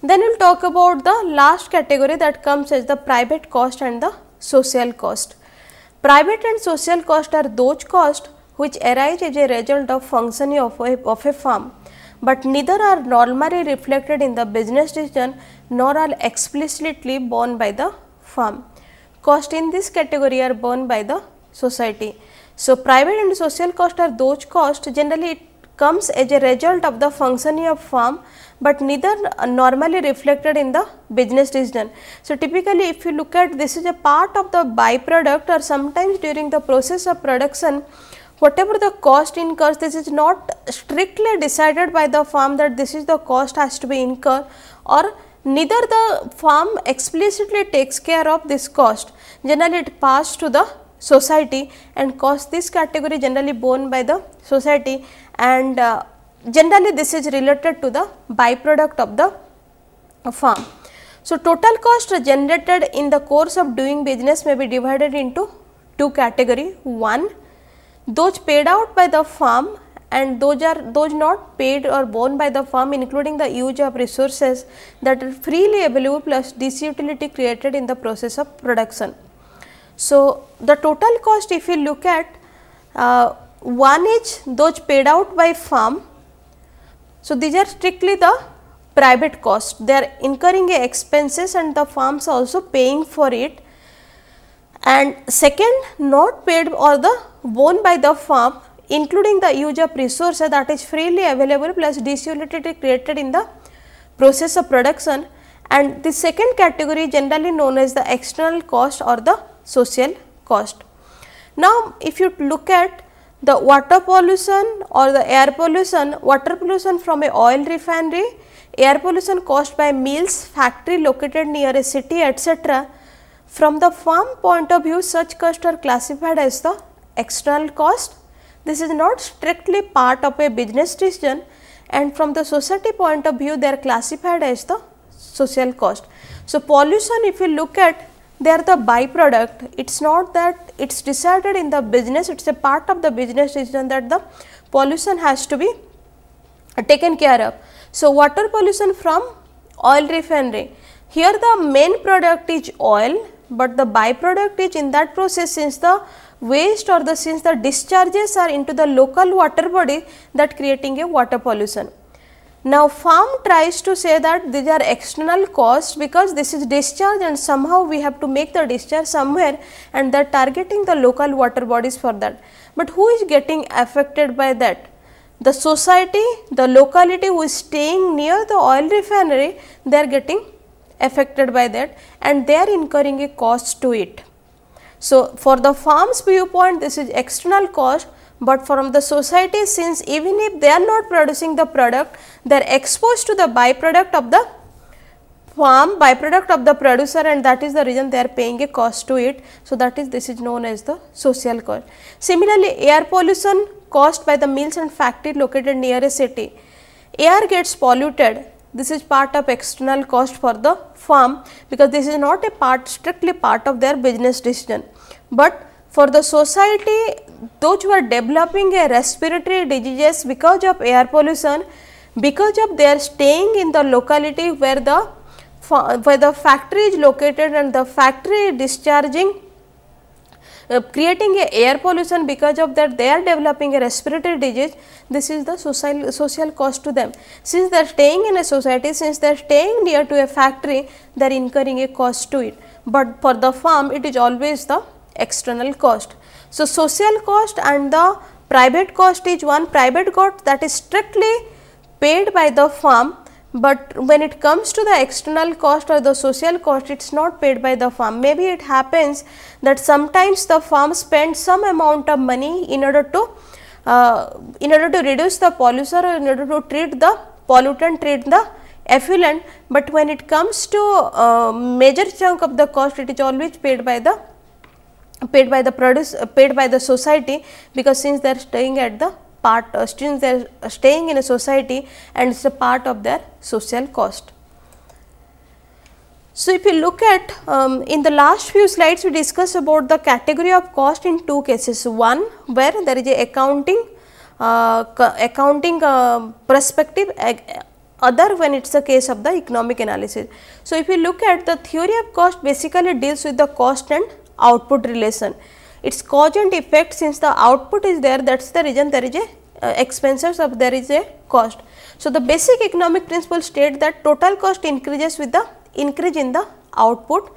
Then we will talk about the last category that comes as the private cost and the social cost. Private and social cost are those costs which arise as a result of functioning of a, of a firm but neither are normally reflected in the business decision nor are explicitly borne by the firm. Cost in this category are borne by the society. So, private and social cost are those costs generally it comes as a result of the functioning of firm, but neither normally reflected in the business decision. So, typically if you look at this is a part of the byproduct or sometimes during the process of production whatever the cost incurs this is not strictly decided by the firm that this is the cost has to be incurred or neither the firm explicitly takes care of this cost. Generally it passed to the society and cost this category generally borne by the society and uh, generally this is related to the byproduct of the farm. firm. So, total cost generated in the course of doing business may be divided into two category one those paid out by the firm and those are those not paid or borne by the firm including the use of resources that are freely available plus this utility created in the process of production. So, the total cost if you look at uh, one is those paid out by firm. So, these are strictly the private cost they are incurring expenses and the firms also paying for it and second not paid or the borne by the firm including the use of resources that is freely available plus disutility created in the process of production and the second category generally known as the external cost or the social cost. Now, if you look at the water pollution or the air pollution, water pollution from a oil refinery, air pollution caused by mills, factory located near a city etc from the firm point of view, such costs are classified as the external cost. This is not strictly part of a business decision and from the society point of view, they are classified as the social cost. So, pollution if you look at they are the byproduct. It is not that it is decided in the business, it is a part of the business decision that the pollution has to be taken care of. So, water pollution from oil refinery. Here the main product is oil but the byproduct is in that process since the waste or the since the discharges are into the local water body that creating a water pollution. Now, farm tries to say that these are external costs because this is discharge and somehow we have to make the discharge somewhere and they are targeting the local water bodies for that. But who is getting affected by that? The society, the locality who is staying near the oil refinery, they are getting affected by that and they are incurring a cost to it. So, for the farm's viewpoint this is external cost, but from the society since even if they are not producing the product they are exposed to the byproduct of the farm byproduct of the producer and that is the reason they are paying a cost to it. So, that is this is known as the social cost. Similarly, air pollution caused by the mills and factory located near a city. Air gets polluted this is part of external cost for the firm because this is not a part strictly part of their business decision. But for the society those who are developing a respiratory diseases because of air pollution, because of their staying in the locality where the where the factory is located and the factory discharging uh, creating a air pollution because of that they are developing a respiratory disease this is the social social cost to them since they are staying in a society since they are staying near to a factory they are incurring a cost to it but for the farm it is always the external cost so social cost and the private cost is one private cost that is strictly paid by the farm but when it comes to the external cost or the social cost it is not paid by the farm. Maybe it happens that sometimes the farm spends some amount of money in order to uh, in order to reduce the pollution or in order to treat the pollutant treat the effluent, but when it comes to uh, major chunk of the cost it is always paid by the paid by the produce uh, paid by the society because since they are staying at the part uh, students they are staying in a society and it is a part of their social cost. So, if you look at um, in the last few slides we discussed about the category of cost in two cases one where there is a accounting uh, accounting uh, perspective other when it is a case of the economic analysis. So, if you look at the theory of cost basically deals with the cost and output relation its cogent effect since the output is there that is the reason there is a uh, expenses of there is a cost. So, the basic economic principle state that total cost increases with the increase in the output,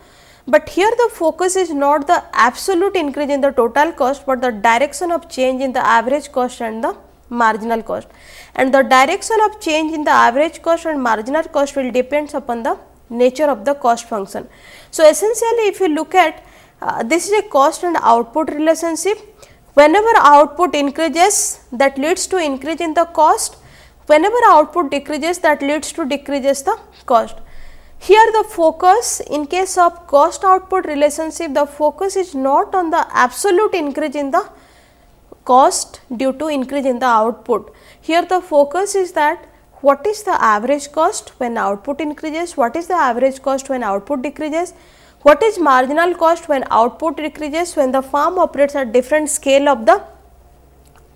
but here the focus is not the absolute increase in the total cost, but the direction of change in the average cost and the marginal cost. And the direction of change in the average cost and marginal cost will depends upon the nature of the cost function. So, essentially if you look at uh, this is a cost and output relationship. Whenever output increases that leads to increase in the cost, whenever output decreases that leads to decreases the cost. Here the focus in case of cost output relationship the focus is not on the absolute increase in the cost due to increase in the output. Here the focus is that what is the average cost when output increases, what is the average cost when output decreases what is marginal cost when output decreases when the farm operates at different scale of the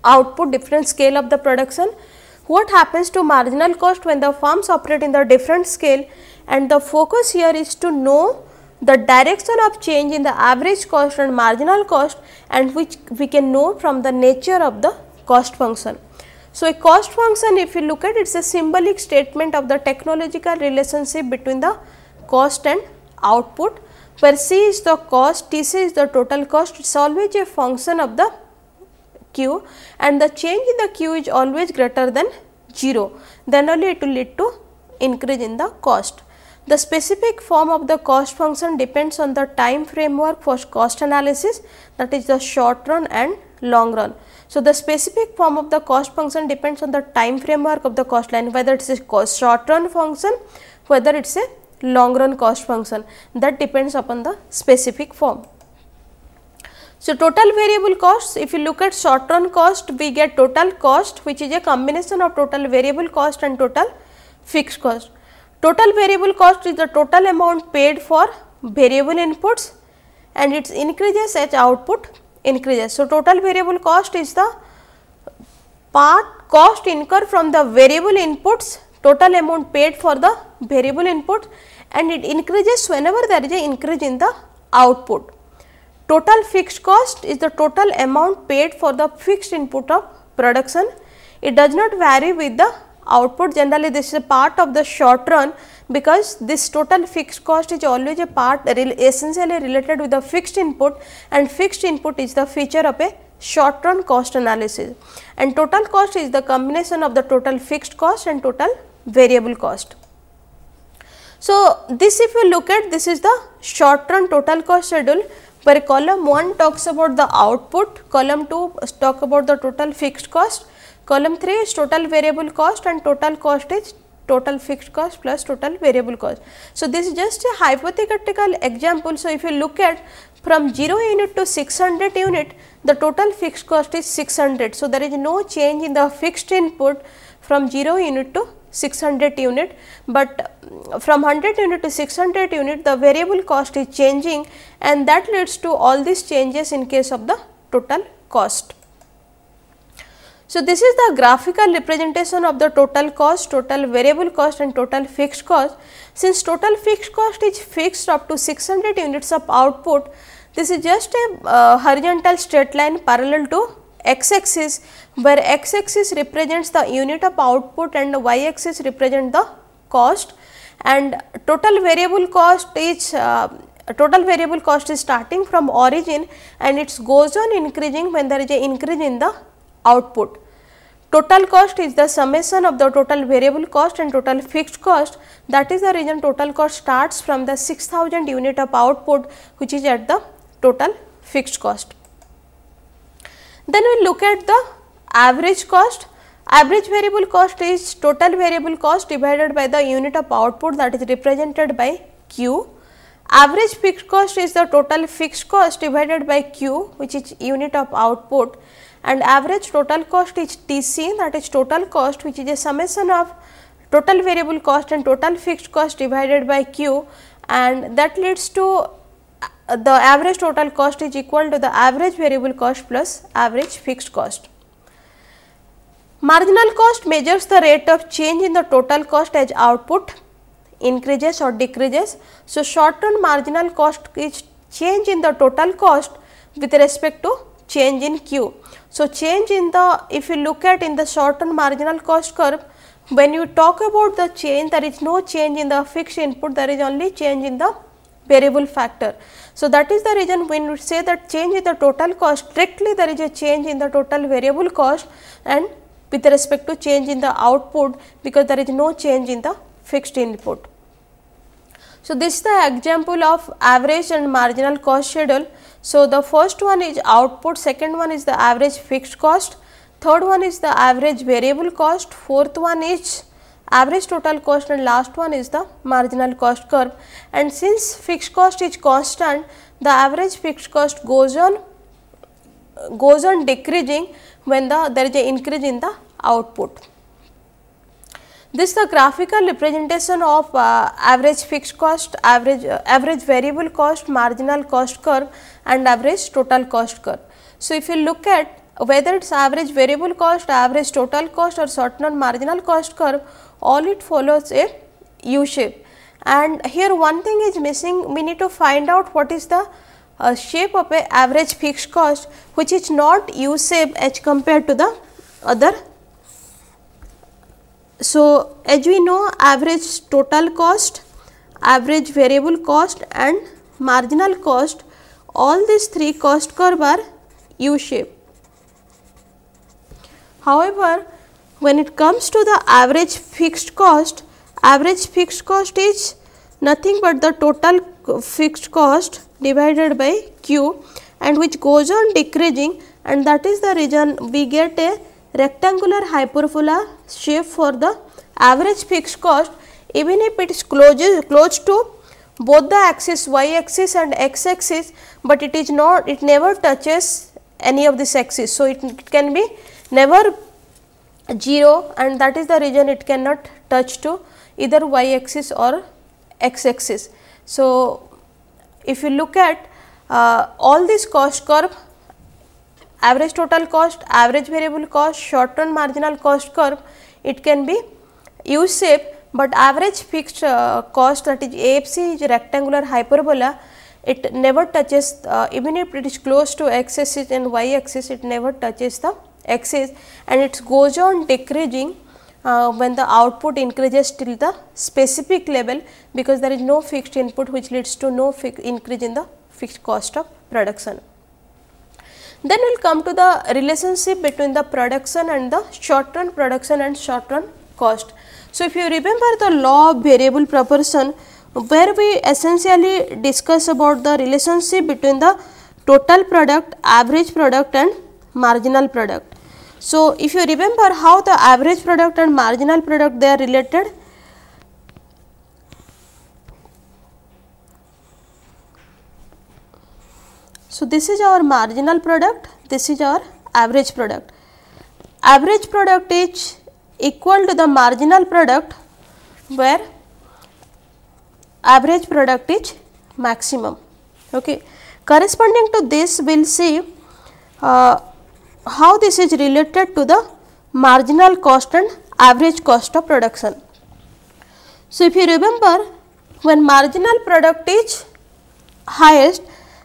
output, different scale of the production? What happens to marginal cost when the farms operate in the different scale and the focus here is to know the direction of change in the average cost and marginal cost and which we can know from the nature of the cost function. So, a cost function if you look at it is a symbolic statement of the technological relationship between the cost and output where C is the cost, TC is the total cost, it is always a function of the Q and the change in the Q is always greater than 0, then only it will lead to increase in the cost. The specific form of the cost function depends on the time framework for cost analysis that is the short run and long run. So, the specific form of the cost function depends on the time framework of the cost line whether it is a short run function, whether it is a long run cost function that depends upon the specific form. So, total variable costs if you look at short run cost we get total cost which is a combination of total variable cost and total fixed cost. Total variable cost is the total amount paid for variable inputs and it increases as output increases. So, total variable cost is the part cost incurred from the variable inputs total amount paid for the variable input and it increases whenever there is an increase in the output. Total fixed cost is the total amount paid for the fixed input of production. It does not vary with the output generally this is a part of the short run because this total fixed cost is always a part essentially related with the fixed input and fixed input is the feature of a short run cost analysis and total cost is the combination of the total fixed cost and total variable cost. So, this if you look at this is the short run total cost schedule where column 1 talks about the output, column 2 talk about the total fixed cost, column 3 is total variable cost and total cost is total fixed cost plus total variable cost. So, this is just a hypothetical example. So, if you look at from 0 unit to 600 unit, the total fixed cost is 600. So, there is no change in the fixed input from 0 unit to 600 unit, but from 100 unit to 600 unit the variable cost is changing and that leads to all these changes in case of the total cost. So, this is the graphical representation of the total cost, total variable cost and total fixed cost. Since total fixed cost is fixed up to 600 units of output, this is just a uh, horizontal straight line parallel to x axis where x axis represents the unit of output and y axis represent the cost and total variable cost is uh, total variable cost is starting from origin and it goes on increasing when there is a increase in the output. Total cost is the summation of the total variable cost and total fixed cost that is the reason total cost starts from the 6000 unit of output which is at the total fixed cost. Then we look at the average cost. Average variable cost is total variable cost divided by the unit of output that is represented by Q. Average fixed cost is the total fixed cost divided by Q which is unit of output and average total cost is TC that is total cost which is a summation of total variable cost and total fixed cost divided by Q and that leads to the average total cost is equal to the average variable cost plus average fixed cost. Marginal cost measures the rate of change in the total cost as output increases or decreases. So, short term marginal cost is change in the total cost with respect to change in Q. So, change in the if you look at in the short term marginal cost curve when you talk about the change there is no change in the fixed input there is only change in the variable factor. So, that is the reason when we say that change in the total cost strictly there is a change in the total variable cost and with respect to change in the output because there is no change in the fixed input. So, this is the example of average and marginal cost schedule. So, the first one is output, second one is the average fixed cost, third one is the average variable cost, fourth one is average total cost and last one is the marginal cost curve. And since fixed cost is constant, the average fixed cost goes on goes on decreasing when the there is an increase in the output. This is the graphical representation of uh, average fixed cost, average, uh, average variable cost, marginal cost curve and average total cost curve. So, if you look at whether its average variable cost, average total cost or certain marginal cost curve all it follows a U shape. And here one thing is missing we need to find out what is the uh, shape of a average fixed cost which is not U shape as compared to the other. So, as we know average total cost, average variable cost and marginal cost all these three cost curve are U shape. However, when it comes to the average fixed cost, average fixed cost is nothing but the total fixed cost divided by Q and which goes on decreasing and that is the reason we get a rectangular hyperbola shape for the average fixed cost even if it is close, close to both the axis y axis and x axis, but it is not it never touches any of this axis. So, it, it can be never 0 and that is the region it cannot touch to either y axis or x axis. So, if you look at uh, all this cost curve average total cost, average variable cost, short run marginal cost curve it can be U shape, but average fixed uh, cost that is AFC is rectangular hyperbola it never touches uh, even if it is close to x axis and y axis it never touches the axis and it goes on decreasing uh, when the output increases till the specific level because there is no fixed input which leads to no increase in the fixed cost of production. Then we will come to the relationship between the production and the short run production and short run cost. So, if you remember the law of variable proportion where we essentially discuss about the relationship between the total product, average product and marginal product. So, if you remember how the average product and marginal product they are related, So, this is our marginal product, this is our average product. Average product is equal to the marginal product where average product is maximum. Okay. Corresponding to this, we will see uh, how this is related to the marginal cost and average cost of production. So, if you remember when marginal product is highest,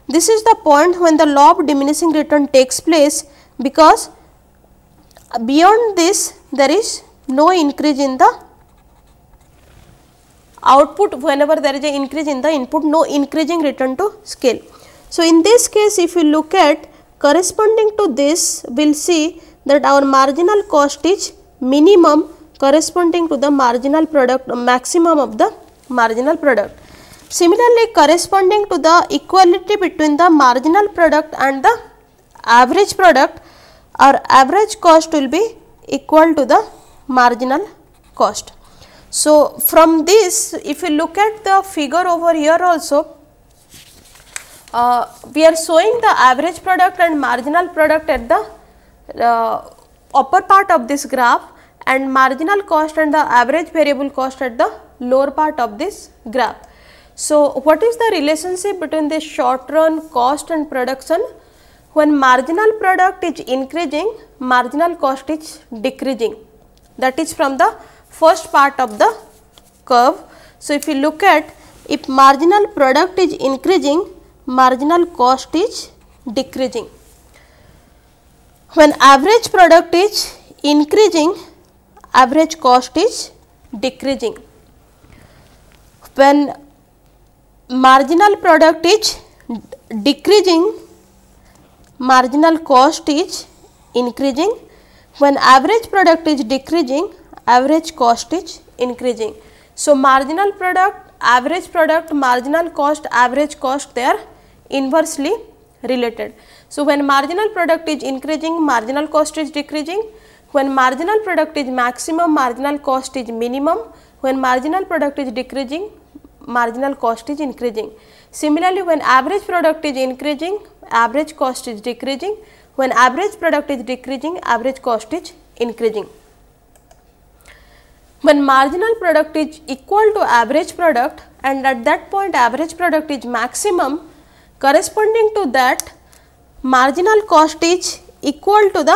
this is the point when the law of diminishing return takes place because beyond this there is no increase in the output whenever there is an increase in the input no increasing return to scale. So, in this case if you look at Corresponding to this, we will see that our marginal cost is minimum corresponding to the marginal product maximum of the marginal product. Similarly, corresponding to the equality between the marginal product and the average product, our average cost will be equal to the marginal cost. So, from this if we look at the figure over here also uh, we are showing the average product and marginal product at the uh, upper part of this graph and marginal cost and the average variable cost at the lower part of this graph. So, what is the relationship between the short run cost and production? When marginal product is increasing, marginal cost is decreasing that is from the first part of the curve. So, if you look at if marginal product is increasing, marginal cost is decreasing. When average product is increasing, average cost is decreasing. When marginal product is decreasing, marginal cost is increasing. When average product is decreasing, average cost is increasing. So, marginal product, average product, marginal cost, average cost they are inversely related. So, when marginal product is increasing, marginal cost is decreasing. When marginal product is maximum, marginal cost is minimum. When marginal product is decreasing, marginal cost is increasing. Similarly, when average product is increasing, average cost is decreasing. When average product is decreasing, average cost is increasing. When marginal product is equal to average product and at that point average product is maximum, Corresponding to that marginal cost is equal to the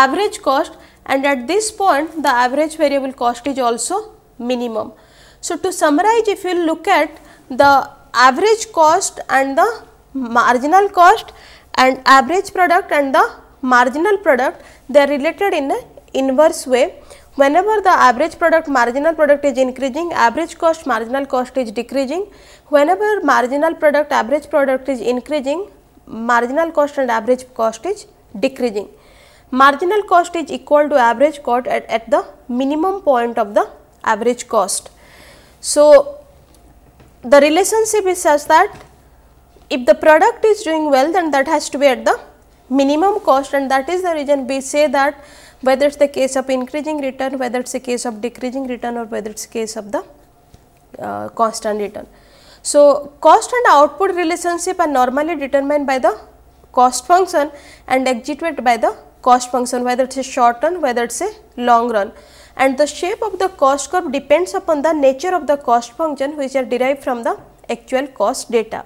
average cost and at this point the average variable cost is also minimum. So, to summarize if you look at the average cost and the marginal cost and average product and the marginal product they are related in a inverse way Whenever the average product marginal product is increasing, average cost marginal cost is decreasing. Whenever marginal product average product is increasing, marginal cost and average cost is decreasing. Marginal cost is equal to average cost at, at the minimum point of the average cost. So, the relationship is such that if the product is doing well then that has to be at the minimum cost and that is the reason we say that whether it is the case of increasing return, whether it is the case of decreasing return or whether it is case of the uh, constant return. So, cost and output relationship are normally determined by the cost function and exhibited by the cost function whether it is a short run, whether it is a long run. And the shape of the cost curve depends upon the nature of the cost function which are derived from the actual cost data.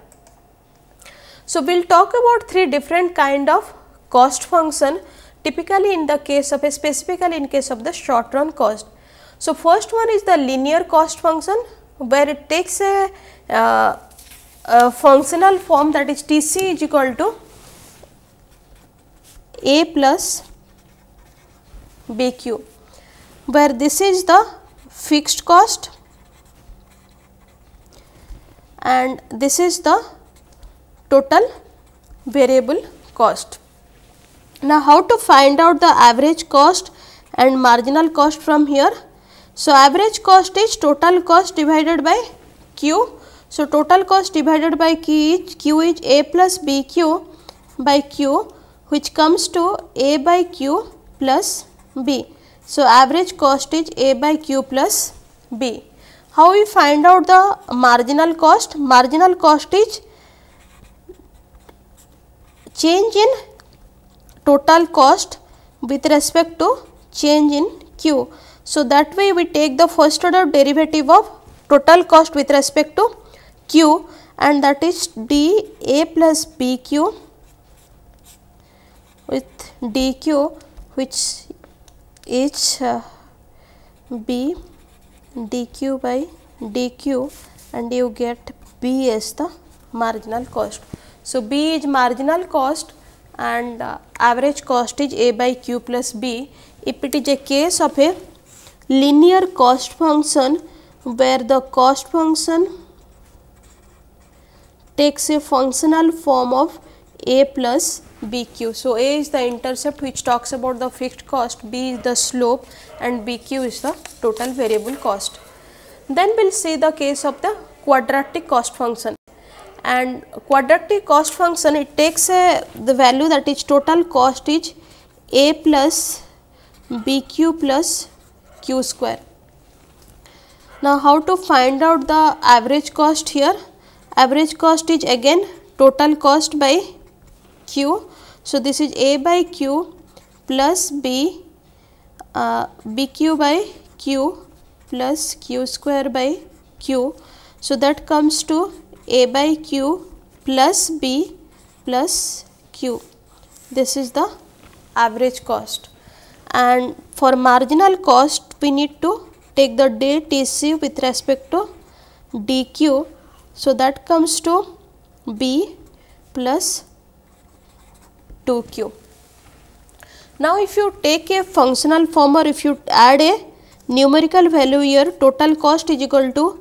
So, we will talk about three different kind of cost function typically in the case of specifically in case of the short run cost. So, first one is the linear cost function where it takes a, uh, a functional form that is Tc is equal to A plus Bq where this is the fixed cost and this is the total variable cost. Now how to find out the average cost and marginal cost from here? So average cost is total cost divided by Q. So total cost divided by Q is, Q is A plus BQ by Q which comes to A by Q plus B. So average cost is A by Q plus B. How we find out the marginal cost? Marginal cost is change in total cost with respect to change in Q. So, that way we take the first order derivative of total cost with respect to Q and that is dA plus BQ with dQ which is uh, B dQ by dQ and you get B as the marginal cost. So, B is marginal cost and uh, average cost is A by Q plus B. If it is a case of a linear cost function where the cost function takes a functional form of A plus BQ. So, A is the intercept which talks about the fixed cost, B is the slope and BQ is the total variable cost. Then we will see the case of the quadratic cost function and quadratic cost function it takes a, uh, the value that is total cost is a plus bq plus q square. Now, how to find out the average cost here? Average cost is again total cost by q. So, this is a by q plus b uh, bq by q plus q square by q. So, that comes to a by q plus b plus q. This is the average cost. And for marginal cost, we need to take the DTC with respect to dq. So that comes to b plus 2q. Now if you take a functional form or if you add a numerical value here total cost is equal to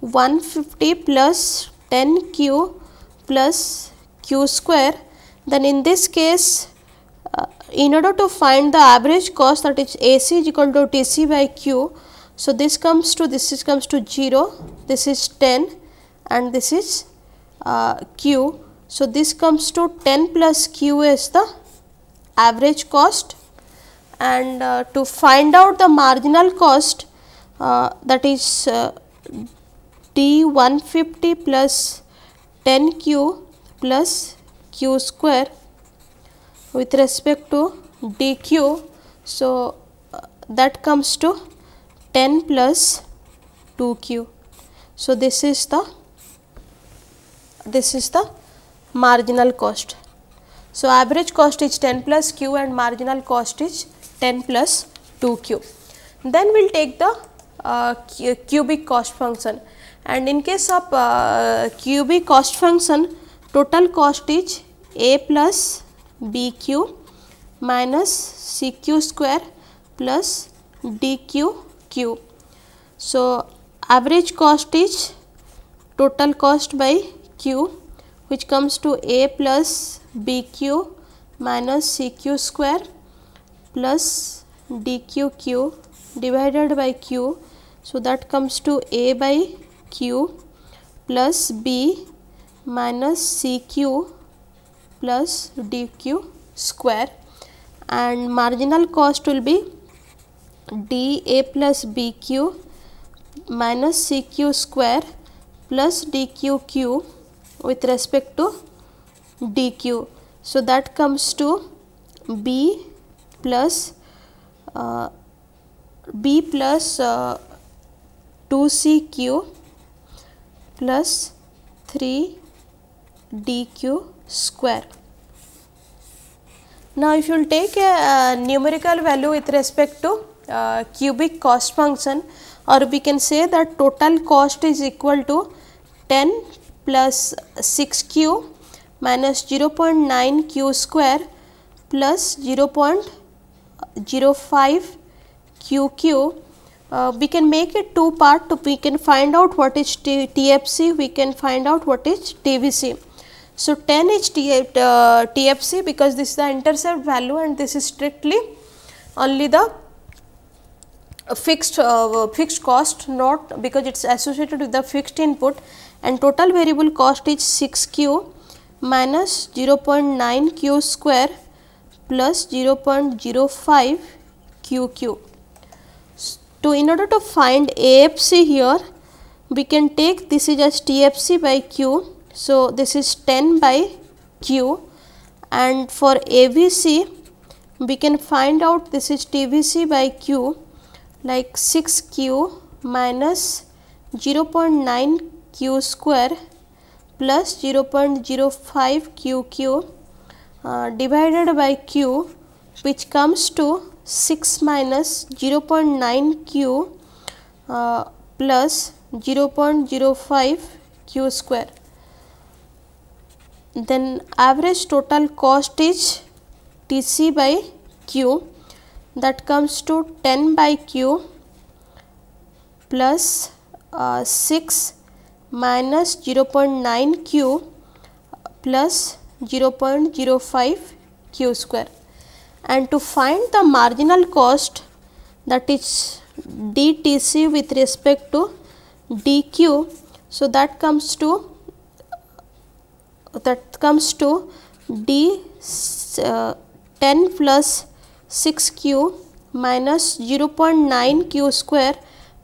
150 plus 10q plus q square then in this case uh, in order to find the average cost that is AC is equal to TC by Q. So, this comes to this is comes to 0, this is 10 and this is uh, Q. So, this comes to 10 plus Q is the average cost and uh, to find out the marginal cost uh, that is uh, D 150 plus 10q plus q square with respect to dq. So, uh, that comes to 10 plus 2q. So, this is the this is the marginal cost. So, average cost is 10 plus q and marginal cost is 10 plus 2q. Then we will take the uh, cubic cost function and in case of uh, QB cost function total cost is A plus BQ minus CQ square plus DQQ. So, average cost is total cost by Q which comes to A plus BQ minus CQ square plus DQQ divided by Q. So, that comes to A by q plus b minus cq plus dq square and marginal cost will be dA plus bq minus cq square plus dqq with respect to dq. So that comes to b plus uh, b plus uh, 2cq plus 3 dq square. Now, if you will take a, a, numerical value with respect to uh, cubic cost function or we can say that total cost is equal to 10 plus 6 q minus 0 0.9 q square plus 0 0.05 qq uh, we can make it two part to, we can find out what is T TFC, we can find out what is TVC. So, 10 is T uh, TFC because this is the intercept value and this is strictly only the fixed uh, fixed cost not because it is associated with the fixed input and total variable cost is 6 q minus 0 0.9 q square plus 0 0.05 q q to in order to find AFC here we can take this is as TFC by Q. So, this is 10 by Q and for AVC we can find out this is TVC by Q like 6Q minus 0.9 Q square plus 0.05 QQ uh, divided by Q which comes to 6 minus 0.9 q uh, plus 0.05 q square. Then average total cost is TC by q that comes to 10 by q plus, uh, 6 minus 0.9 q plus 0.05 q square and to find the marginal cost that is dTC with respect to dQ. So, that comes to that comes to d uh, 10 plus 6q minus 0 0.9q square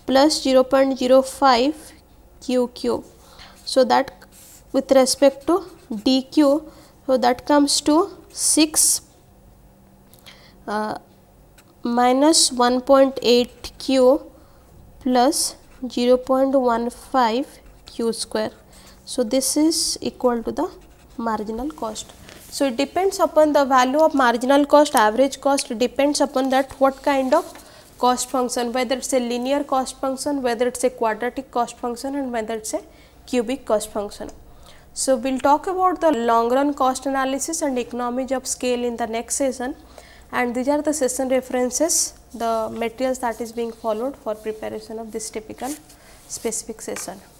plus 0 0.05q cube. So, that with respect to dq, so that comes to 6 uh, minus 1.8 q plus 0.15 q square. So, this is equal to the marginal cost. So, it depends upon the value of marginal cost, average cost depends upon that what kind of cost function, whether it is a linear cost function, whether it is a quadratic cost function and whether it is a cubic cost function. So, we will talk about the long run cost analysis and economies of scale in the next session and these are the session references, the materials that is being followed for preparation of this typical specific session.